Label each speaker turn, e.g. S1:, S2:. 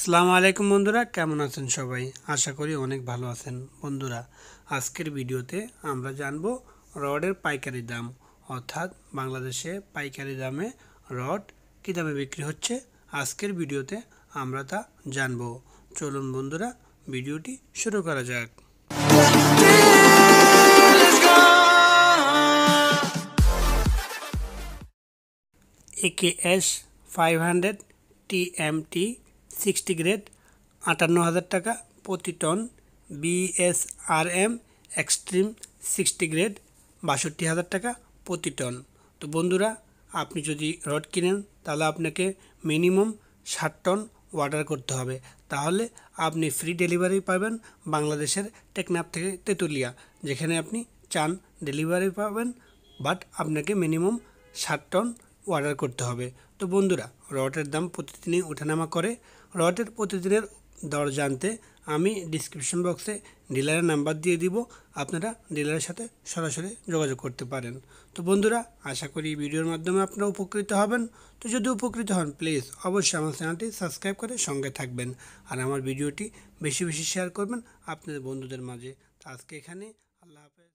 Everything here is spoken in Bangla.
S1: সালাম আলাইকুম বন্ধুরা কেমন আছেন সবাই আশা করি অনেক ভালো আছেন বন্ধুরা আজকের ভিডিওতে আমরা জানব রডের পাইকারি দাম অর্থাৎ বাংলাদেশে পাইকারি দামে রড কী দামে বিক্রি হচ্ছে আজকের ভিডিওতে আমরা তা জানব চলুন বন্ধুরা ভিডিওটি শুরু করা যাক K S five hundred T M T sixty grade আটান্ন হাজার টাকা প্রতি ton BSRM extreme sixty grade বাষট্টি হাজার টাকা প্রতি টন তো বন্ধুরা আপনি যদি রড কিনেন তাহলে আপনাকে মিনিমাম ষাট টন অর্ডার করতে হবে তাহলে আপনি ফ্রি ডেলিভারি পাবেন বাংলাদেশের টেকনাপ থেকে তেঁতুলিয়া যেখানে আপনি চান ডেলিভারি পাবেন বাট আপনাকে মিনিমাম ষাট টন অর্ডার করতে হবে তো বন্ধুরা রটের দাম প্রতিদিনই ওঠানামা করে রটের প্রতিদিনের দর জানতে আমি ডিসক্রিপশন বক্সে ডিলারের নাম্বার দিয়ে দিব আপনারা ডিলারের সাথে সরাসরি যোগাযোগ করতে পারেন তো বন্ধুরা আশা করি ভিডিওর মাধ্যমে আপনারা উপকৃত হবেন তো যদি উপকৃত হন প্লিজ অবশ্যই আমার চ্যানেলটি সাবস্ক্রাইব করে সঙ্গে থাকবেন আর আমার ভিডিওটি বেশি বেশি শেয়ার করবেন আপনাদের বন্ধুদের মাঝে তো আজকে এখানে আল্লাহ হাফেজ